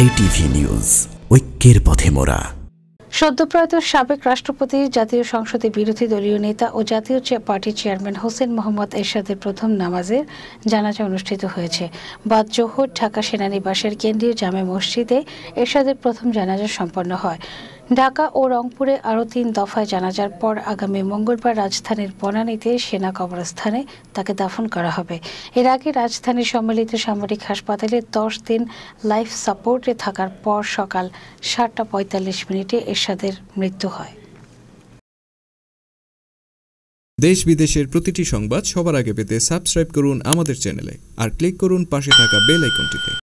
JTV news ঐক্যের পথে মোড়া সদ্যপ্রয়াত সাবেক রাষ্ট্রপতি জাতীয় সংসদে বিরোধী দলীয় নেতা ও জাতীয় পার্টির চেয়ারম্যান হোসেন মোহাম্মদ এরশাদের প্রথম নামাজের জানাজা অনুষ্ঠিত হয়েছে বাদ জোহর ঢাকা সেনানিবাসের কেন্দ্রীয় জামে মসজিদে এরশাদের প্রথম জানাজা সম্পন্ন হয় ঢাকা ও রংপুরে আরও তিন দফায় জানাজার পর আগামী মঙ্গলবার রাজধানীর বনানীতে সেনা কবরস্থানে তাকে দাফন করা হবে এর আগে রাজধানী সম্মিলিত সামরিক হাসপাতালে দশ দিন লাইফ সাপোর্টে থাকার পর সকাল সাতটা পঁয়তাল্লিশ মিনিটে এরশাদের মৃত্যু হয় দেশ বিদেশের প্রতিটি সংবাদ সবার আগে পেতে সাবস্ক্রাইব করুন আমাদের চ্যানেলে আর ক্লিক করুন পাশে থাকা বেল আইকনটিতে